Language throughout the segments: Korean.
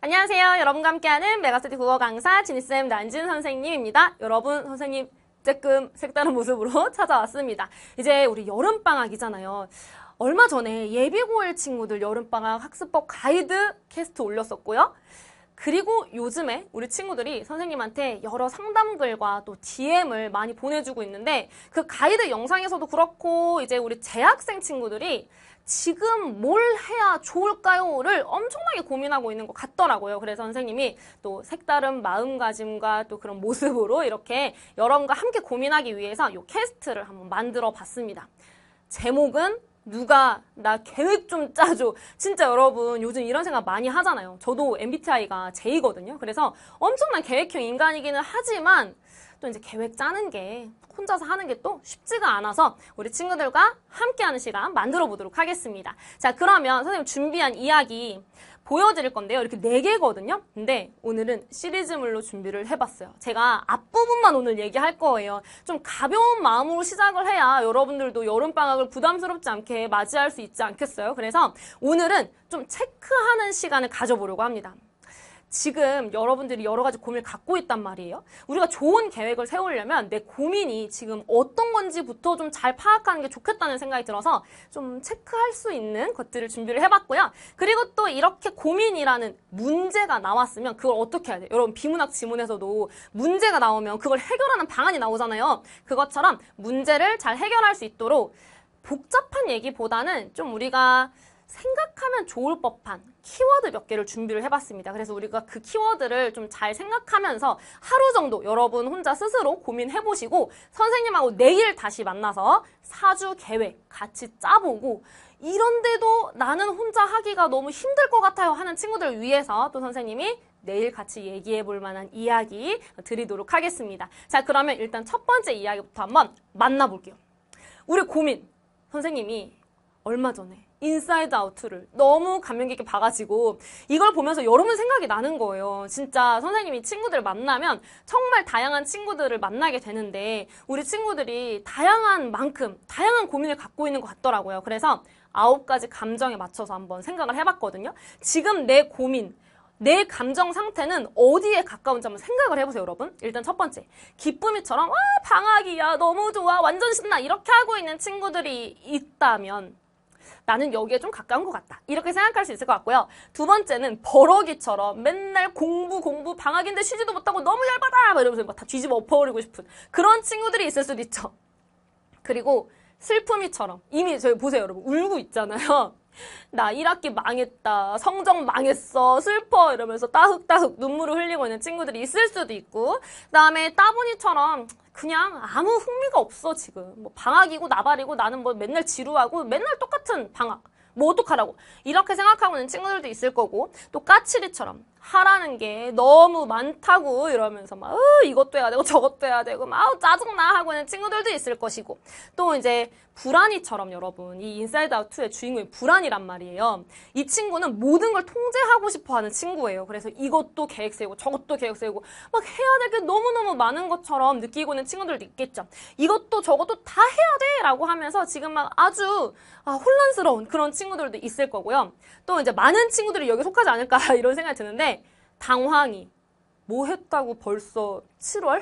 안녕하세요. 여러분과 함께하는 메가스티 국어 강사 진쌤 난진 선생님입니다. 여러분, 선생님 조금 색다른 모습으로 찾아왔습니다. 이제 우리 여름방학이잖아요. 얼마 전에 예비고일 친구들 여름방학 학습법 가이드 캐스트 올렸었고요. 그리고 요즘에 우리 친구들이 선생님한테 여러 상담글과 또 DM을 많이 보내주고 있는데 그 가이드 영상에서도 그렇고 이제 우리 재학생 친구들이 지금 뭘 해야 좋을까요?를 엄청나게 고민하고 있는 것 같더라고요. 그래서 선생님이 또 색다른 마음가짐과 또 그런 모습으로 이렇게 여러분과 함께 고민하기 위해서 이 캐스트를 한번 만들어 봤습니다. 제목은 누가 나 계획 좀 짜줘. 진짜 여러분 요즘 이런 생각 많이 하잖아요. 저도 MBTI가 J거든요. 그래서 엄청난 계획형 인간이기는 하지만 또 이제 계획 짜는 게 혼자서 하는 게 또 쉽지가 않아서 우리 친구들과 함께하는 시간 만들어 보도록 하겠습니다. 자 그러면 선생님 준비한 이야기 보여드릴 건데요. 이렇게 네개거든요 근데 오늘은 시리즈물로 준비를 해봤어요. 제가 앞부분만 오늘 얘기할 거예요. 좀 가벼운 마음으로 시작을 해야 여러분들도 여름방학을 부담스럽지 않게 맞이할 수 있지 않겠어요? 그래서 오늘은 좀 체크하는 시간을 가져보려고 합니다. 지금 여러분들이 여러 가지 고민을 갖고 있단 말이에요. 우리가 좋은 계획을 세우려면 내 고민이 지금 어떤 건지부터 좀 잘 파악하는 게 좋겠다는 생각이 들어서 좀 체크할 수 있는 것들을 준비를 해봤고요. 그리고 또 이렇게 고민이라는 문제가 나왔으면 그걸 어떻게 해야 돼요? 여러분 비문학 지문에서도 문제가 나오면 그걸 해결하는 방안이 나오잖아요. 그것처럼 문제를 잘 해결할 수 있도록 복잡한 얘기보다는 좀 우리가 생각하면 좋을 법한 키워드 몇 개를 준비를 해봤습니다. 그래서 우리가 그 키워드를 좀 잘 생각하면서 하루 정도 여러분 혼자 스스로 고민해보시고 선생님하고 내일 다시 만나서 사주 계획 같이 짜보고 이런데도 나는 혼자 하기가 너무 힘들 것 같아요 하는 친구들을 위해서 또 선생님이 내일 같이 얘기해 볼 만한 이야기 드리도록 하겠습니다. 자, 그러면 일단 첫 번째 이야기부터 한번 만나볼게요. 우리 고민. 선생님이 얼마 전에 인사이드 아웃를 너무 감명 깊게 봐가지고 이걸 보면서 여러분 생각이 나는 거예요. 진짜 선생님이 친구들 만나면 정말 다양한 친구들을 만나게 되는데 우리 친구들이 다양한 만큼 다양한 고민을 갖고 있는 것 같더라고요. 그래서 아홉 가지 감정에 맞춰서 한번 생각을 해봤거든요. 지금 내 고민, 내 감정 상태는 어디에 가까운지 한번 생각을 해보세요, 여러분. 일단 첫 번째, 기쁨이처럼 와 아, 방학이야 너무 좋아 완전 신나 이렇게 하고 있는 친구들이 있다면 나는 여기에 좀 가까운 것 같다. 이렇게 생각할 수 있을 것 같고요. 두 번째는 버럭이처럼 맨날 공부 공부 방학인데 쉬지도 못하고 너무 열받아 막 이러면서 막 다 뒤집어 엎어버리고 싶은 그런 친구들이 있을 수도 있죠. 그리고 슬픔이처럼 이미 저희 보세요 여러분 울고 있잖아요. 나 1학기 망했다. 성적 망했어. 슬퍼. 이러면서 따흑따흑 눈물을 흘리고 있는 친구들이 있을 수도 있고, 그 다음에 따분이처럼 그냥 아무 흥미가 없어, 지금. 뭐 방학이고 나발이고 나는 뭐 맨날 지루하고 맨날 똑같은 방학. 뭐 어떡하라고. 이렇게 생각하고 있는 친구들도 있을 거고, 또 까칠이처럼. 하라는 게 너무 많다고 이러면서 막 으, 이것도 해야 되고 저것도 해야 되고 막 짜증나 하고 있는 친구들도 있을 것이고 또 이제 불안이처럼 여러분 이 인사이드 아웃 2의 주인공이 불안이란 말이에요. 이 친구는 모든 걸 통제하고 싶어 하는 친구예요. 그래서 이것도 계획 세우고 저것도 계획 세우고 막 해야 될 게 너무너무 많은 것처럼 느끼고 있는 친구들도 있겠죠. 이것도 저것도 다 해야 돼라고 하면서 지금 막 아주 아, 혼란스러운 그런 친구들도 있을 거고요. 또 이제 많은 친구들이 여기 속하지 않을까 이런 생각이 드는데 당황이. 뭐 했다고 벌써 7월?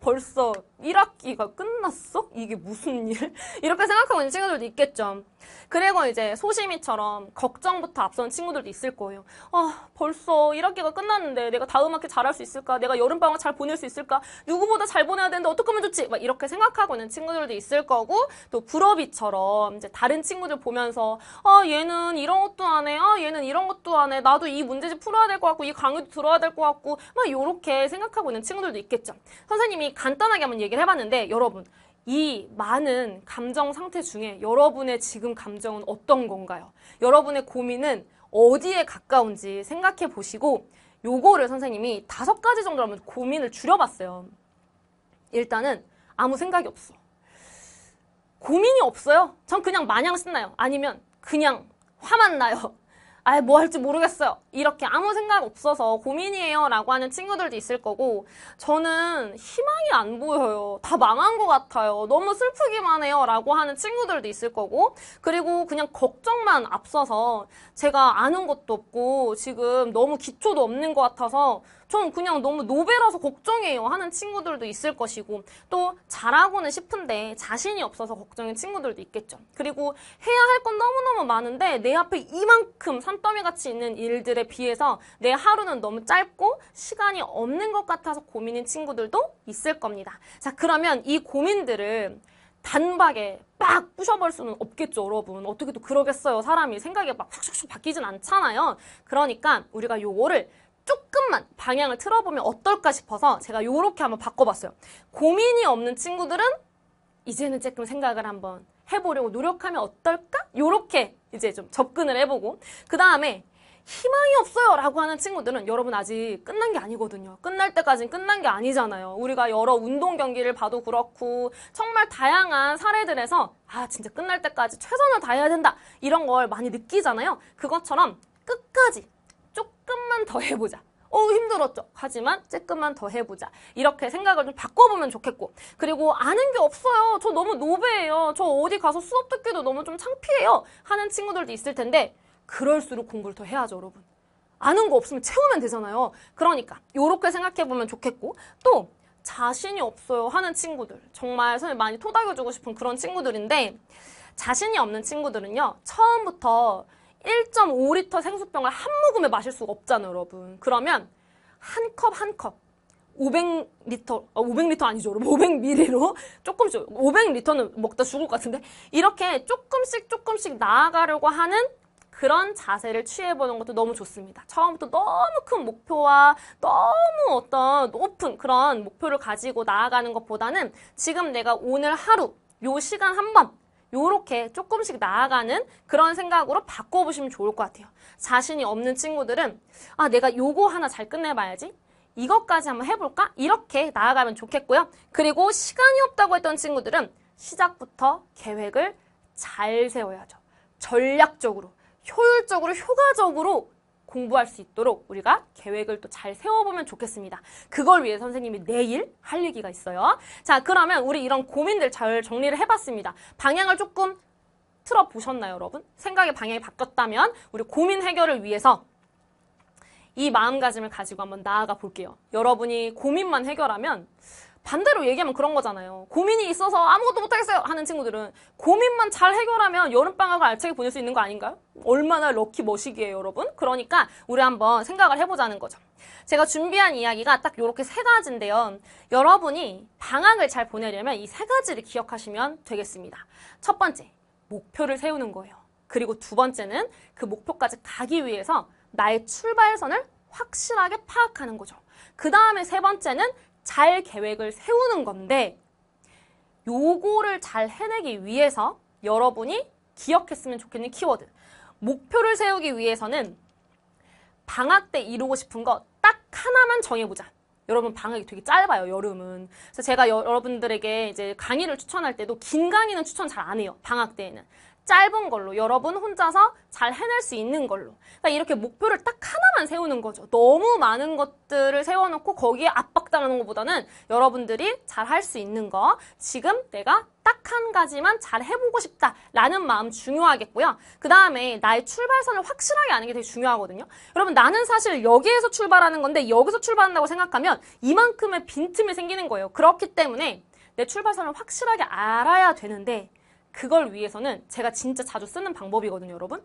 벌써 1학기가 끝났어? 이게 무슨 일? 이렇게 생각하고 있는 친구들도 있겠죠. 그리고 이제 소심이처럼 걱정부터 앞선 친구들도 있을 거예요. 아, 벌써 1학기가 끝났는데 내가 다음 학기 잘할 수 있을까? 내가 여름방학 잘 보낼 수 있을까? 누구보다 잘 보내야 되는데 어떻게 하면 좋지? 막 이렇게 생각하고 있는 친구들도 있을 거고 또부러비처럼 이제 다른 친구들 보면서 아, 얘는 이런 것도 안 해. 아, 얘는 이런 것도 안 해. 나도 이 문제집 풀어야 될 것 같고 이 강의도 들어야 될 것 같고 막 이렇게 생각하고 있는 친구들도 있겠죠. 선생님이 간단하게 한번 얘기를 해봤는데 여러분 이 많은 감정 상태 중에 여러분의 지금 감정은 어떤 건가요? 여러분의 고민은 어디에 가까운지 생각해 보시고 요거를 선생님이 다섯 가지 정도 하면 고민을 줄여봤어요. 일단은 아무 생각이 없어. 고민이 없어요. 전 그냥 마냥 신나요. 아니면 그냥 화만 나요. 아예 뭐 할지 모르겠어요. 이렇게 아무 생각 없어서 고민이에요. 라고 하는 친구들도 있을 거고, 저는 희망이 안 보여요. 다 망한 것 같아요. 너무 슬프기만 해요. 라고 하는 친구들도 있을 거고, 그리고 그냥 걱정만 앞서서 제가 아는 것도 없고, 지금 너무 기초도 없는 것 같아서, 좀 그냥 너무 노베라서 걱정해요 하는 친구들도 있을 것이고 또 잘하고는 싶은데 자신이 없어서 걱정인 친구들도 있겠죠. 그리고 해야 할 건 너무너무 많은데 내 앞에 이만큼 산더미 같이 있는 일들에 비해서 내 하루는 너무 짧고 시간이 없는 것 같아서 고민인 친구들도 있을 겁니다. 자, 그러면 이 고민들을 단박에 빡부셔볼 수는 없겠죠, 여러분. 어떻게 또 그러겠어요. 사람이 생각이 막 슉슉슉 바뀌진 않잖아요. 그러니까 우리가 요거를 조금만 방향을 틀어보면 어떨까 싶어서 제가 요렇게 한번 바꿔봤어요. 고민이 없는 친구들은 이제는 조금 생각을 한번 해보려고 노력하면 어떨까? 요렇게 이제 좀 접근을 해보고 그 다음에 희망이 없어요 라고 하는 친구들은 여러분 아직 끝난 게 아니거든요. 끝날 때까지는 끝난 게 아니잖아요. 우리가 여러 운동 경기를 봐도 그렇고 정말 다양한 사례들에서 아 진짜 끝날 때까지 최선을 다해야 된다 이런 걸 많이 느끼잖아요. 그것처럼 끝까지 조금만 더 해보자. 어 힘들었죠. 하지만 조금만 더 해보자. 이렇게 생각을 좀 바꿔보면 좋겠고 그리고 아는 게 없어요. 저 너무 노베예요. 저 어디 가서 수업 듣기도 너무 좀 창피해요. 하는 친구들도 있을 텐데 그럴수록 공부를 더 해야죠, 여러분. 아는 거 없으면 채우면 되잖아요. 그러니까 이렇게 생각해보면 좋겠고 또 자신이 없어요 하는 친구들 정말 선을 많이 토닥여주고 싶은 그런 친구들인데 자신이 없는 친구들은요 처음부터 1.5리터 생수병을 한 모금에 마실 수가 없잖아요, 여러분. 그러면 한 컵 한컵 500리터, 500리터 어, 아니죠, 여러분. 500ml로 조금씩, 500리터는 먹다 죽을 것 같은데 이렇게 조금씩 조금씩 나아가려고 하는 그런 자세를 취해보는 것도 너무 좋습니다. 처음부터 너무 큰 목표와 너무 어떤 높은 그런 목표를 가지고 나아가는 것보다는 지금 내가 오늘 하루 요 시간 한번 요렇게 조금씩 나아가는 그런 생각으로 바꿔보시면 좋을 것 같아요. 자신이 없는 친구들은 아 내가 요거 하나 잘 끝내봐야지. 이것까지 한번 해볼까? 이렇게 나아가면 좋겠고요. 그리고 시간이 없다고 했던 친구들은 시작부터 계획을 잘 세워야죠. 전략적으로, 효율적으로, 효과적으로 공부할 수 있도록 우리가 계획을 또 잘 세워보면 좋겠습니다. 그걸 위해 선생님이 내일 할 얘기가 있어요. 자, 그러면 우리 이런 고민들 잘 정리를 해봤습니다. 방향을 조금 틀어보셨나요, 여러분? 생각의 방향이 바뀌었다면 우리 고민 해결을 위해서 이 마음가짐을 가지고 한번 나아가 볼게요. 여러분이 고민만 해결하면 반대로 얘기하면 그런 거잖아요. 고민이 있어서 아무것도 못하겠어요 하는 친구들은 고민만 잘 해결하면 여름방학을 알차게 보낼 수 있는 거 아닌가요? 얼마나 럭키 머시기에요 여러분. 그러니까 우리 한번 생각을 해보자는 거죠. 제가 준비한 이야기가 딱 이렇게 세 가지인데요. 여러분이 방학을 잘 보내려면 이 세 가지를 기억하시면 되겠습니다. 첫 번째, 목표를 세우는 거예요. 그리고 두 번째는 그 목표까지 가기 위해서 나의 출발선을 확실하게 파악하는 거죠. 그 다음에 세 번째는 잘 계획을 세우는 건데 요거를 잘 해내기 위해서 여러분이 기억했으면 좋겠는 키워드 목표를 세우기 위해서는 방학 때 이루고 싶은 거 딱 하나만 정해보자 여러분 방학이 되게 짧아요 여름은 그래서 제가 여, 러분들에게 이제 강의를 추천할 때도 긴 강의는 추천 잘 안 해요 방학 때에는 짧은 걸로 여러분 혼자서 잘 해낼 수 있는 걸로 그러니까 이렇게 목표를 딱 하나만 세우는 거죠 너무 많은 것들을 세워놓고 거기에 압박당하는 것보다는 여러분들이 잘 할 수 있는 거 지금 내가 딱 한 가지만 잘 해보고 싶다라는 마음 중요하겠고요 그 다음에 나의 출발선을 확실하게 아는 게 되게 중요하거든요 여러분 나는 사실 여기에서 출발하는 건데 여기서 출발한다고 생각하면 이만큼의 빈틈이 생기는 거예요 그렇기 때문에 내 출발선을 확실하게 알아야 되는데 그걸 위해서는 제가 진짜 자주 쓰는 방법이거든요, 여러분.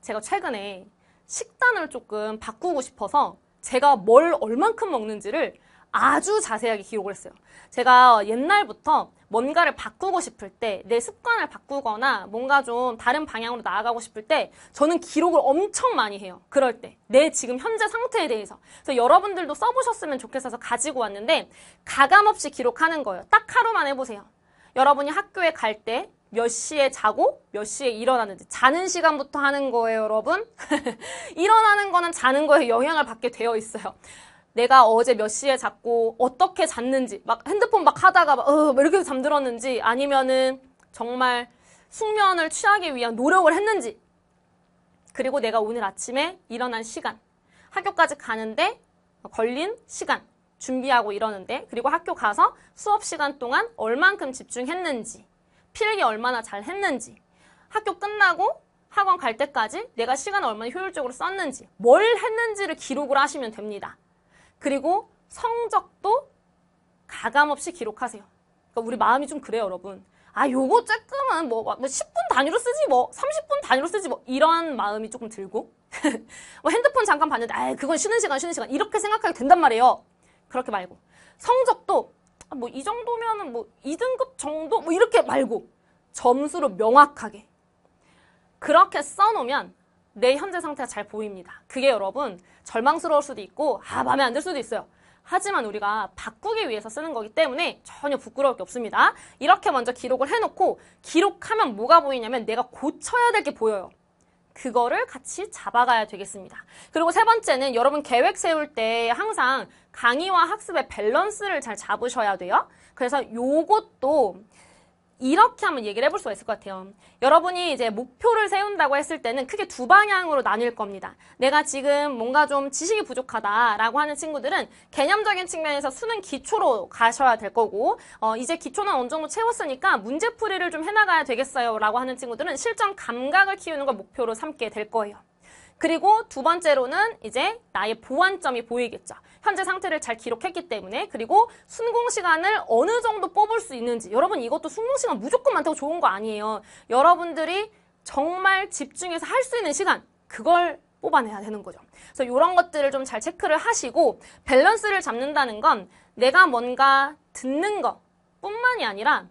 제가 최근에 식단을 조금 바꾸고 싶어서 제가 뭘 얼만큼 먹는지를 아주 자세하게 기록을 했어요. 제가 옛날부터 뭔가를 바꾸고 싶을 때, 내 습관을 바꾸거나 뭔가 좀 다른 방향으로 나아가고 싶을 때, 저는 기록을 엄청 많이 해요. 그럴 때. 내 지금 현재 상태에 대해서. 그래서 여러분들도 써보셨으면 좋겠어서 가지고 왔는데, 가감없이 기록하는 거예요. 딱 하루만 해보세요. 여러분이 학교에 갈 때 몇 시에 자고 몇 시에 일어나는지 자는 시간부터 하는 거예요, 여러분. 일어나는 거는 자는 거에 영향을 받게 되어 있어요. 내가 어제 몇 시에 잤고 어떻게 잤는지 막 핸드폰 막 하다가 막 어, 이렇게 잠들었는지 아니면은 정말 숙면을 취하기 위한 노력을 했는지 그리고 내가 오늘 아침에 일어난 시간 학교까지 가는데 걸린 시간 준비하고 이러는데 그리고 학교 가서 수업 시간 동안 얼만큼 집중했는지 필기 얼마나 잘 했는지 학교 끝나고 학원 갈 때까지 내가 시간을 얼마나 효율적으로 썼는지 뭘 했는지를 기록을 하시면 됩니다. 그리고 성적도 가감없이 기록하세요. 그러니까 우리 마음이 좀 그래요 여러분. 아 요거 조금은 뭐, 뭐 10분 단위로 쓰지 뭐 30분 단위로 쓰지 뭐 이런 마음이 조금 들고 뭐 핸드폰 잠깐 봤는데 아 그건 쉬는 시간 쉬는 시간 이렇게 생각하게 된단 말이에요. 그렇게 말고 성적도 아, 뭐이 정도면은 뭐 2등급 정도 뭐 이렇게 말고 점수로 명확하게 그렇게 써놓으면 내 현재 상태가 잘 보입니다. 그게 여러분 절망스러울 수도 있고 아 마음에 안 들 수도 있어요. 하지만 우리가 바꾸기 위해서 쓰는 거기 때문에 전혀 부끄러울 게 없습니다. 이렇게 먼저 기록을 해놓고 기록하면 뭐가 보이냐면 내가 고쳐야 될 게 보여요. 그거를 같이 잡아가야 되겠습니다. 그리고 세 번째는 여러분 계획 세울 때 항상 강의와 학습의 밸런스를 잘 잡으셔야 돼요. 그래서 요것도 이렇게 한번 얘기를 해볼 수가 있을 것 같아요. 여러분이 이제 목표를 세운다고 했을 때는 크게 두 방향으로 나뉠 겁니다. 내가 지금 뭔가 좀 지식이 부족하다라고 하는 친구들은 개념적인 측면에서 수능 기초로 가셔야 될 거고 어, 이제 기초는 어느 정도 채웠으니까 문제풀이를 좀 해나가야 되겠어요 라고 하는 친구들은 실전 감각을 키우는 걸 목표로 삼게 될 거예요. 그리고 두 번째로는 이제 나의 보완점이 보이겠죠. 현재 상태를 잘 기록했기 때문에 그리고 순공 시간을 어느 정도 뽑을 수 있는지 여러분 이것도 순공 시간 무조건 많다고 좋은 거 아니에요. 여러분들이 정말 집중해서 할 수 있는 시간 그걸 뽑아내야 되는 거죠. 그래서 이런 것들을 좀 잘 체크를 하시고 밸런스를 잡는다는 건 내가 뭔가 듣는 것 뿐만이 아니라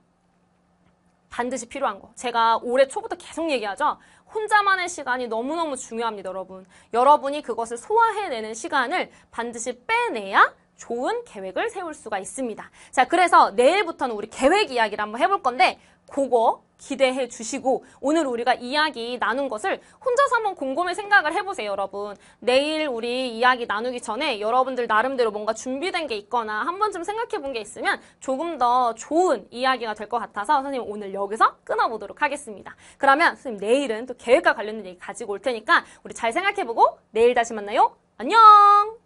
반드시 필요한 거. 제가 올해 초부터 계속 얘기하죠. 혼자만의 시간이 너무너무 중요합니다, 여러분. 여러분이 그것을 소화해내는 시간을 반드시 빼내야 좋은 계획을 세울 수가 있습니다. 자, 그래서 내일부터는 우리 계획 이야기를 한번 해볼 건데, 그거 기대해 주시고 오늘 우리가 이야기 나눈 것을 혼자서 한번 곰곰이 생각을 해보세요 여러분 내일 우리 이야기 나누기 전에 여러분들 나름대로 뭔가 준비된 게 있거나 한 번쯤 생각해 본 게 있으면 조금 더 좋은 이야기가 될 것 같아서 선생님 오늘 여기서 끊어보도록 하겠습니다 그러면 선생님 내일은 또 계획과 관련된 얘기 가지고 올 테니까 우리 잘 생각해 보고 내일 다시 만나요 안녕